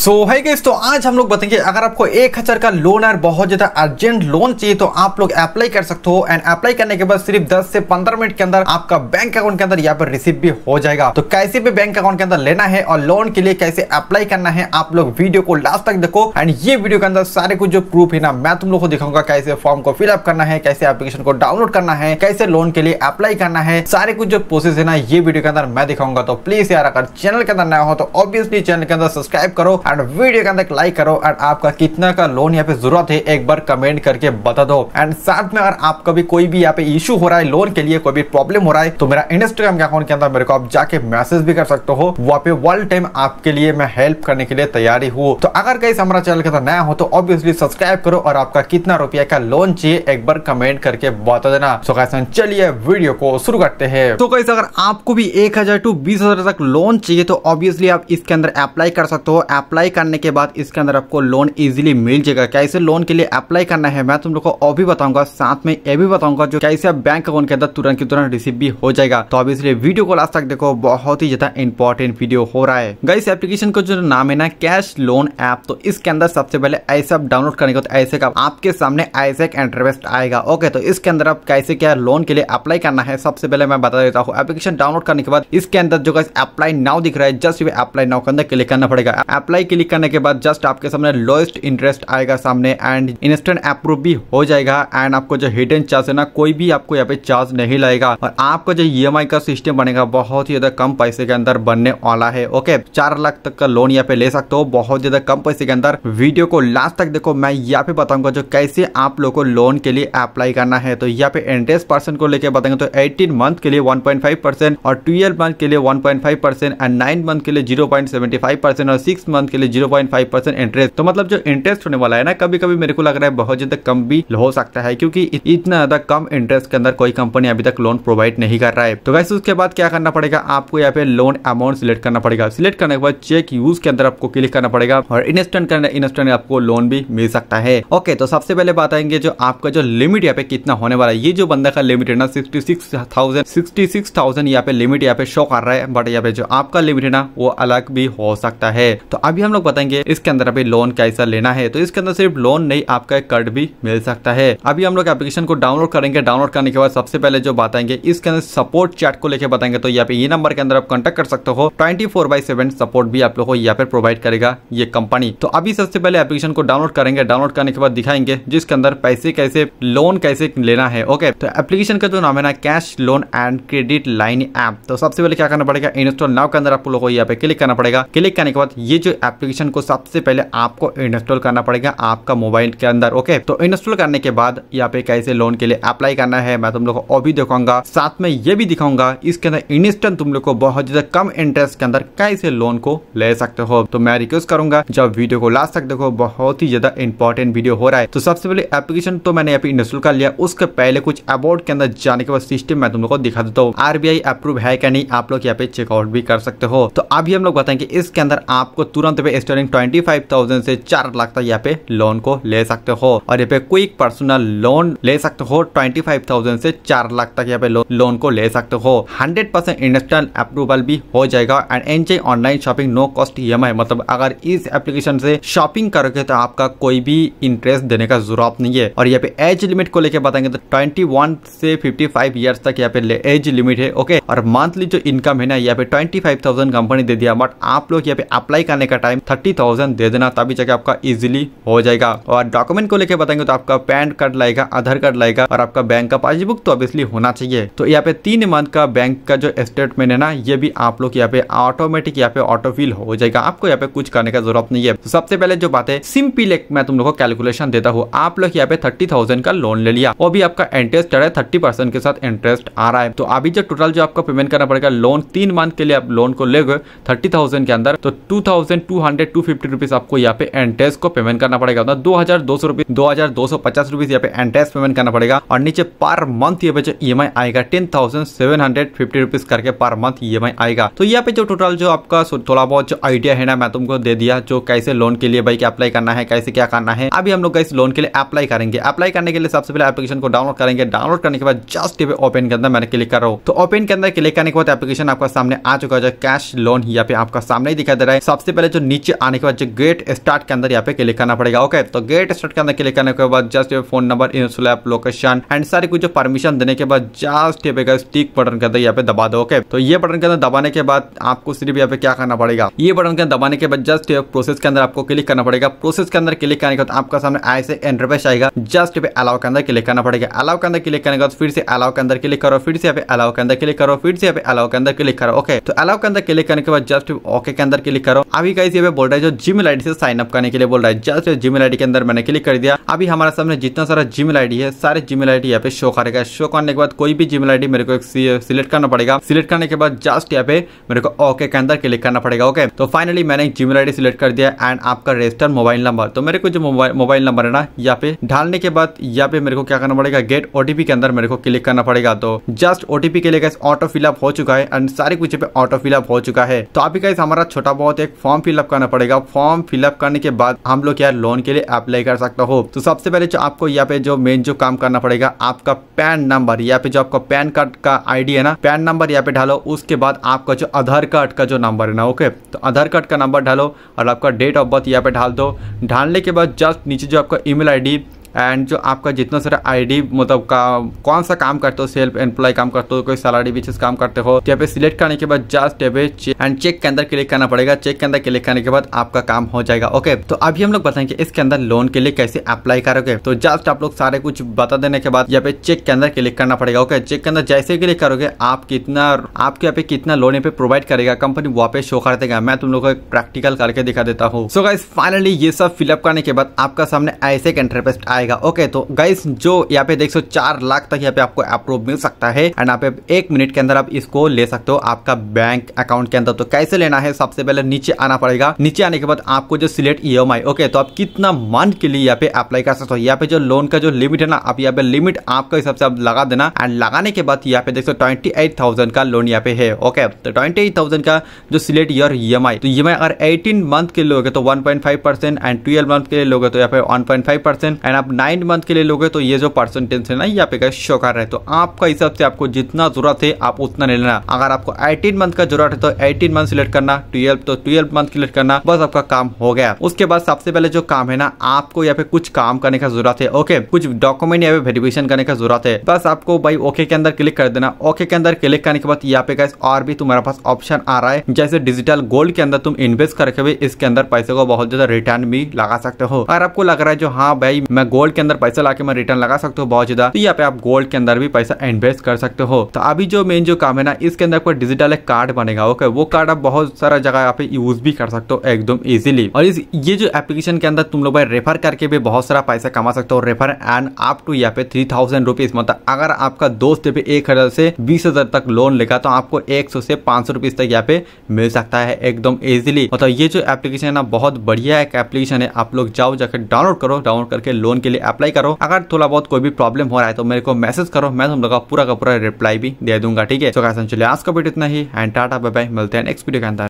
सो है तो आज हम लोग बताएंगे अगर आपको एक हज़ार का लोन और बहुत ज़्यादा अर्जेंट लोन चाहिए तो आप लोग अप्लाई कर सकते हो एंड अप्लाई करने के बाद सिर्फ 10 से 15 मिनट के अंदर आपका बैंक अकाउंट के अंदर यहाँ पर रिसीव भी हो जाएगा तो कैसे भी बैंक अकाउंट के अंदर लेना है और लोन के लिए कैसे अप्लाई करना है आप लोग वीडियो को लास्ट तक देखो एंड ये वीडियो के अंदर सारे कुछ जो प्रूफ है ना मैं तुम लोग को दिखाऊंगा कैसे फॉर्म को फिलअप करना है कैसे एप्लीकेशन को डाउनलोड करना है कैसे लोन के लिए अप्लाई करना है सारे कुछ जो प्रोसेस है ना ये वीडियो के अंदर मैं दिखाऊंगा तो प्लीज यार अगर चैनल के अंदर नया हो तो ऑब्वियसली चैनल के अंदर सब्सक्राइब करो एंड वीडियो के अंदर लाइक करो एंड आपका कितना का लोन यहाँ पे जरूरत है एक बार कमेंट करके बता दो एंड साथ में अगर आपका भी कोई भी यहाँ पे इशू हो रहा है लोन के लिए कोई भी प्रॉब्लम हो रहा है तो मेरा इंस्टाग्राम के अकाउंट के अंदर मेरे को आप जाके मैसेज भी कर सकते हो वहाँ पे वर्ल्ड टाइम आपके लिए मैं हेल्प करने के लिए तैयारी हूँ तो अगर कहीं हमारा चैनल के अंदर नया हो तो ऑब्वियसली सब्सक्राइब करो और आपका कितना रुपया का लोन चाहिए एक बार कमेंट करके बता देना तो कैसे चलिए वीडियो को शुरू करते हैं तो कैसे अगर आपको भी एक हजार टू बीस हजार तक लोन चाहिए तो ऑब्वियसली आप इसके अंदर अप्लाई कर सकते हो अप्लाई अप्लाई करने के बाद इसके अंदर आपको लोन इजीली मिल जाएगा कैसे लोन के लिए अप्लाई करना है मैं तुम लोग को और भी बताऊंगा साथ में ये भी बताऊंगा जो कैसे आप बैंक अकाउंट के अंदर तुरंत की तुरंत रिसीव भी हो जाएगा तो अब इसलिए वीडियो को लास्ट तक देखो बहुत ही ज्यादा इंपॉर्टेंट वीडियो हो रहा है गाइस एप्लीकेशन का जो नाम है ना कैश लोन ऐप तो इसके अंदर सबसे पहले ऐसे आप डाउनलोड करने के ऐसे का आपके सामने ऐसे एक इंटरवेस्ट आएगा ओके तो इसके अंदर आप कैसे क्या लोन के लिए अप्लाई करना है सबसे पहले मैं बता देता हूँ एप्लीकेशन डाउनलोड करने के बाद इसके अंदर जो अप्लाई नाउ दिख रहा है जस्ट अप्लाई नाउ के अंदर क्लिक करना पड़ेगा अप्लाई क्लिक करने के बाद जस्ट आपके सामने लोएस्ट इंटरेस्ट आएगा सामने एंड इंस्टेंट अप्रूव भी हो जाएगा एंड आपको जो हिडन चार्ज है ना कोई भी आपको यहाँ पे चार्ज नहीं लगेगा और आपका जो ई का सिस्टम बनेगा बहुत ही ज्यादा कम पैसे के अंदर बनने वाला है ओके चार लाख तक का लोन यहाँ पे ले सकते हो बहुत ज्यादा कम पैसे के अंदर वीडियो को लास्ट तक देखो मैं यहाँ पे बताऊंगा जो कैसे आप लोग को लोन के लिए अप्लाई करना है तो यहाँ पे इंटरेस्ट पर्सन को लेकर बताएंगे तो एटीन मंथ के लिए वन परसेंट और ट्वेल्व मंथ के लिए वन एंड नाइन मंथ के लिए 0.75 परसेंट और सिक्स मंथ के लिए जीरो परसेंट इंटरेस्ट तो मतलब जो इंटरेस्ट होने वाला है ना कभी कभी मेरे को लग रहा है बहुत ज्यादा कम भी हो सकता है क्योंकि इतना ज्यादा कम इंटरेस्ट के अंदर कोई कंपनी अभी तक लोन प्रोवाइड नहीं कर रहा है तो वैसे उसके बाद क्या करना पड़ेगा आपको यहाँ पे लोन अमाउंट सिलेक्ट करना पड़ेगा सिलेक्ट करने के बाद चेक यूज के अंदर आपको क्लिक करना पड़ेगा और इंस्टेंट करने इंस्टेंट आपको लोन भी मिल सकता है ओके तो सबसे पहले बताएंगे जो आपका जो लिमिट यहाँ पे कितना होने वाला है ये जो बंदा का लिमिट है ना sixty six thousand sixty six thousand यहाँ पे लिमिट यहाँ पे शो कर रहा है बट यहाँ पे जो आपका लिमिट है ना वो अलग भी हो सकता है तो अभी हम लोग बताएंगे इसके अंदर अभी लोन कैसा लेना है तो इसके अंदर सिर्फ लोन नहीं आपका एक कार्ड भी मिल सकता है अभी हम लोग एप्लीकेशन को डाउनलोड करेंगे डाउनलोड करने के बाद सबसे पहले जो बताएंगे इसके अंदर सपोर्ट चैट को लेकर बताएंगे तो यहाँ पे ये नंबर के अंदर आप कॉन्टेक्ट कर सकते हो ट्वेंटी फोर सपोर्ट भी आप लोग को यहाँ पे प्रोवाइड करेगा ये कंपनी तो अभी सबसे पहले एप्लीकेशन को डाउनलोड करेंगे डाउनलोड करने के बाद दिखाएंगे जिसके अंदर पैसे कैसे लोन कैसे लेना है ओके तो एप्लीकेशन का जो नाम है ना cash loan and credit line app तो सबसे पहले क्या करना पड़ेगा इंस्टॉल नाव के अंदर आप लोगों को यहाँ पे क्लिक करना पड़ेगा क्लिक करने के बाद ये जो ऐप एप्लीकेशन को सबसे पहले आपको इंस्टॉल करना पड़ेगा आपका मोबाइल के अंदर ओके तो इंस्टॉल करने के बाद यहाँ पे कैसे लोन के लिए अप्लाई करना है मैं तुम लोग को और भी दिखाऊंगा साथ में ये भी दिखाऊंगा इसके अंदर इंस्टेंट तुम लोग को बहुत ज्यादा कम इंटरेस्ट के अंदर कैसे लोन को ले सकते हो तो मैं रिक्वेस्ट करूंगा जब वीडियो को लास्ट तक देखो बहुत ही ज्यादा इंपॉर्टेंट वीडियो हो रहा है तो सबसे पहले एप्लीकेशन तो मैंने यहाँ पे इंस्टॉल कर लिया उसके पहले कुछ अबाउट के अंदर जाने के बाद सिस्टम मैं तुम लोग को दिखा देता हूँ आरबीआई अप्रूव है क्या नहीं आप लोग यहाँ पे चेकआउट भी कर सकते हो तो अभी हम लोग बताएंगे इसके अंदर आपको तुरंत पे स्टार्टिंग ट्वेंटी फाइव थाउजेंड से चार लाख तक यहाँ पे लोन को ले सकते हो और यहाँ पे क्विक पर्सनल लोन ले सकते हो ट्वेंटी फाइव थाउजेंड से चार लाख तक यहाँ पे लोन को ले सकते हो हंड्रेड परसेंट इंडस्ट्रियल अप्रूवल भी हो जाएगा and enjoy online shopping no cost E मतलब अगर इस एप्लीकेशन से शॉपिंग करोगे तो आपका कोई भी इंटरेस्ट देने का जरूरत नहीं है और यहाँ पे एज लिमिट को लेकर बताएंगे तो ट्वेंटी से फिफ्टी फाइव ईयर्स तक यहाँ पे एज लिमिट है ओके और मंथली जो इनकम है ना यहाँ पे ट्वेंटी कंपनी दे दिया बट आप लोग यहाँ पे अप्लाई करने का टाइम थर्टी थाउजेंड दे देना तभी जाके आपका इजिली हो जाएगा और डॉक्यूमेंट को लेकर बताएंगे तो आपका पैन कार्ड लाएगा आधार कार्ड लाएगा और आपका बैंक का पासबुक तो ऑब्वियसली होना चाहिए तो यहाँ पे तीन मंथ का बैंक का जो स्टेटमेंट है ना ये भी आप लोग यहाँ पे ऑटोमेटिक यहाँ पे ऑटोफिल हो जाएगा आपको यहाँ पे कुछ करने का जरूरत नहीं है तो सबसे पहले जो बात है सिंपल एक मैं तुम लोग को कैलकुलेशन देता हूँ आप लोग यहाँ पे थर्टी का लोन ले लिया वो भी आपका इंटरेस्ट है थर्टी के साथ इंटरेस्ट आ रहा है तो अभी जो टोटल जो आपको पेमेंट करना पड़ेगा लोन तीन मंथ के लिए आप लोन को ले गए थर्टी के अंदर तो two hundred to fifty rupees आपको यहाँ पे एंटेस को पेमेंट करना पड़ेगा दो हजार दो सौ रुपीज दो हजार दो सौ पचास रुपीज यहाँ पे एंटेस पेमेंट करना पड़ेगा और नीचे पर मंथ ये जो ई e आएगा ten thousand seven hundred fifty rupees करके पर मंथ ई आएगा तो यहाँ पे जो टोटल जो आपका थोड़ा बहुत जो आइडिया है ना मैं तुमको दे दिया जो कैसे लोन के लिए भाई अप्लाई करना है कैसे क्या करना है अभी हम लोग इस लोन के लिए अप्लाई करेंगे अप्लाई करने के लिए सबसे पहले एप्लीकेशन को डाउनलोड करेंगे डाउनलोड करने के बाद जस्ट ये ओपन के अंदर मैंने क्लिक कर रहा हूँ तो ओपन के अंदर क्लिक करने के बाद एप्लीकेशन आपका सामने आ चुका है कैश लोन यहाँ पे आपका सामने ही दिखाई दे रहा है सबसे पहले जो नीचे आने के बाद जो गेट स्टार्ट के अंदर यहाँ पे क्लिक करना पड़ेगा ओके तो गेट स्टार्ट के अंदर क्लिक करने के बाद जस्ट फोन नंबर इंसुलैप लोकेशन एंड सारी कुछ परमिशन देने के बाद जस्ट यहाँ पे स्टिक बटन के अंदर यहाँ पे दबा दो ओके तो ये बटन के अंदर दबाने के बाद आपको सिर्फ यहाँ पे क्या करना पड़ेगा ये बटन के अंदर दबाने के बाद जस्ट प्रोसेस के अंदर आपको क्लिक करना पड़ेगा प्रोसेस के अंदर क्लिक करने के बाद आपका सामने ऐसे एंटरपेस आएगा जस्ट पे अलाव के अंदर क्लिक करना पड़ेगा अलाव के अंदर क्लिक करने के बाद फिर से अलाव के अंदर क्लिक करो फिर से यहाँ पे अलाव के अंदर क्लिक करो फिर से यहाँ पे अलाव के अंदर क्लिक करो ओके तो अलाव के अंदर क्लिक करने के बाद जस्ट ओके के अंदर क्लिक करो अभी कैसे लिए हुए बोल रहा है जो जीमेल आईडी से साइन अप करने के लिए बोल रहा है जस्ट जीमेल आईडी के अंदर मैंने क्लिक कर दिया अभी हमारे सामने जितना सारा जीमेल आईडी है सारे जीमेल आईडी यहाँ पे शो करेगा शो करने के बाद कोई भी जीमेल आईडी मेरे को सिलेक्ट करना पड़ेगा सिलेक्ट करने के बाद जस्ट यहाँ पे मेरे को ओके के अंदर क्लिक करना पड़ेगा ओके तो फाइनली मैंने एक जीमेल आईडी सिलेक्ट कर दिया एंड आपका रजिस्टर मोबाइल नंबर तो मेरे को जो मोबाइल नंबर है ना यहाँ पे ढालने के बाद यहाँ पे मेरे को क्या करना पड़ेगा गेट ओटीपी के अंदर मेरे को क्लिक करना पड़ेगा तो जस्ट ओटीपी के लिए ऑटो फिलअप हो चुका है एंड सारे कुछ पे ऑटो फिलअप हो चुका है तो अभी का हमारा छोटा बहुत एक फॉर्म फिलअप करना पड़ेगा फॉर्म फिलअप करने के बाद हम लोग यार लोन के लिए अप्लाई कर सकता हो तो सबसे पहले जो आपको यहाँ पे जो मेन जो काम करना पड़ेगा आपका पैन नंबर यहाँ पे जो आपका पैन कार्ड का आईडी है ना पैन नंबर यहाँ पे डालो उसके बाद आपका जो आधार कार्ड का जो नंबर है ना ओके तो आधार कार्ड का नंबर डालो और आपका डेट ऑफ बर्थ यहाँ पे डाल दो ढालने के बाद जस्ट नीचे जो आपका ईमेल आईडी एंड जो आपका जितना सारा आईडी मतलब का कौन सा काम करते हो सेल्फ एम्प्लॉय काम करते हो कोई सैलरी बेसिस काम करते हो तो यहाँ पे सिलेक्ट करने के बाद जस्ट यहाँ पे एंड चेक के अंदर क्लिक करना पड़ेगा चेक के अंदर क्लिक करने के बाद आपका काम हो जाएगा ओके तो अभी हम लोग बताएंगे इसके अंदर लोन के लिए कैसे अप्लाई करोगे तो जस्ट आप लोग सारे कुछ बता देने के बाद यहाँ पे चेक के अंदर क्लिक करना पड़ेगा ओके चेक के अंदर जैसे क्लिक करोगे आप कितना आपके यहाँ पे कितना लोन यहाँ पे प्रोवाइड करेगा कंपनी वापस शो कर देगा मैं तुम लोग को एक प्रैक्टिकल करके दिखा देता हूँ सो गाइस फाइनली ये सब फिलअप करने के बाद आपका सामने ऐसे एक आया आएगा ओके तो गाइस जो यहाँ पे देख सो चार लाख तक यहाँ पे आपको अप्रूव मिल सकता है एंड यहाँ पे एक मिनट के अंदर आप इसको ले सकते हो आपका बैंक अकाउंट के अंदर तो कैसे लेना है सबसे पहले नीचे आना पड़ेगा नीचे आने के बाद आपको जो सिलेक्ट ई ओके तो आप कितना मंथ के लिए यहाँ पे अप्लाई कर सकते हो यहाँ पे जो लोन का जो लिमिट है ना आप यहाँ पे लिमिट आपका हिसाब से आप लगा देना एंड लगाने के बाद यहाँ पे देख सो ट्वेंटी का लोन यहाँ पे है ओके तो ट्वेंटी का जो सिलेक्ट ईयर ई तो ई अगर एटीन मंथ के लिए लोगे तो वन एंड ट्वेल्व मंथ के लिए लोगे तो यहाँ पे वन एंड आप आप नाइन मंथ के लिए लोगे तो ये जो परसेंटेज है ना ये पे शो कर रहे तो आपका हिसाब से आपको जितना जरूरत है आप उतना ले लेना अगर आपको एटीन मंथ का जरूरत है तो एटीन मंथ सिलेक्ट करना ट्वेल्व तो ट्वेल्व मंथ सिलेक्ट करना बस आपका काम हो गया उसके बाद सबसे पहले जो काम है ना आपको यहाँ पे कुछ काम करने का जरूरत है ओके कुछ डॉक्यूमेंट यहाँ पे वेरिफिकेशन करने का जरूरत है बस आपको भाई ओके के अंदर क्लिक कर देना ओके के अंदर क्लिक करने के बाद यहाँ पे गैस और भी तुम्हारे पास ऑप्शन आ रहा है जैसे डिजिटल गोल्ड के अंदर तुम इन्वेस्ट करके भी इसके अंदर पैसे को बहुत ज्यादा रिटर्न भी लगा सकते हो अगर आपको लग रहा है जो हाँ भाई मैं गोल्ड गोल्ड के अंदर पैसा लाके मैं रिटर्न लगा सकते हो बहुत ज्यादा तो यहाँ पे आप गोल्ड के अंदर भी पैसा इन्वेस्ट कर सकते हो तो अभी जो मेन जो काम है ना इसके अंदर आपका डिजिटल एक कार्ड बनेगा ओके वो कार्ड आप बहुत सारा जगह यहाँ पे यूज भी कर सकते हो एकदम इजिली और इस ये जो एप्लीकेशन के अंदर तुम लोग भाई रेफर करके भी बहुत सारा पैसा कमा सकते हो रेफर एंड आप टू यहाँ पे थ्री थाउजेंड रुपीज मतलब अगर आपका दोस्त पे एक हजार से बीस हजार तक लोन लेगा तो आपको एक सौ से पांच सौ रुपीज तक यहाँ पे मिल सकता है एकदम इजिली मतलब ये जो एप्लीकेशन है ना बहुत बढ़िया एक एप्लीकेशन है आप लोग जाओ जाकर डाउनलोड करो डाउनलोड करके लोन के लिए अप्लाई करो अगर थोड़ा बहुत कोई भी प्रॉब्लम हो रहा है तो मेरे को मैसेज करो मैं तुम लोग का पूरा का पूरा रिप्लाई भी दे दूंगा ठीक है तो कैसे चलिए आज का वीडियो इतना ही एंड टाटा बाय बाय मिलते हैं नेक्स्ट वीडियो के अंदर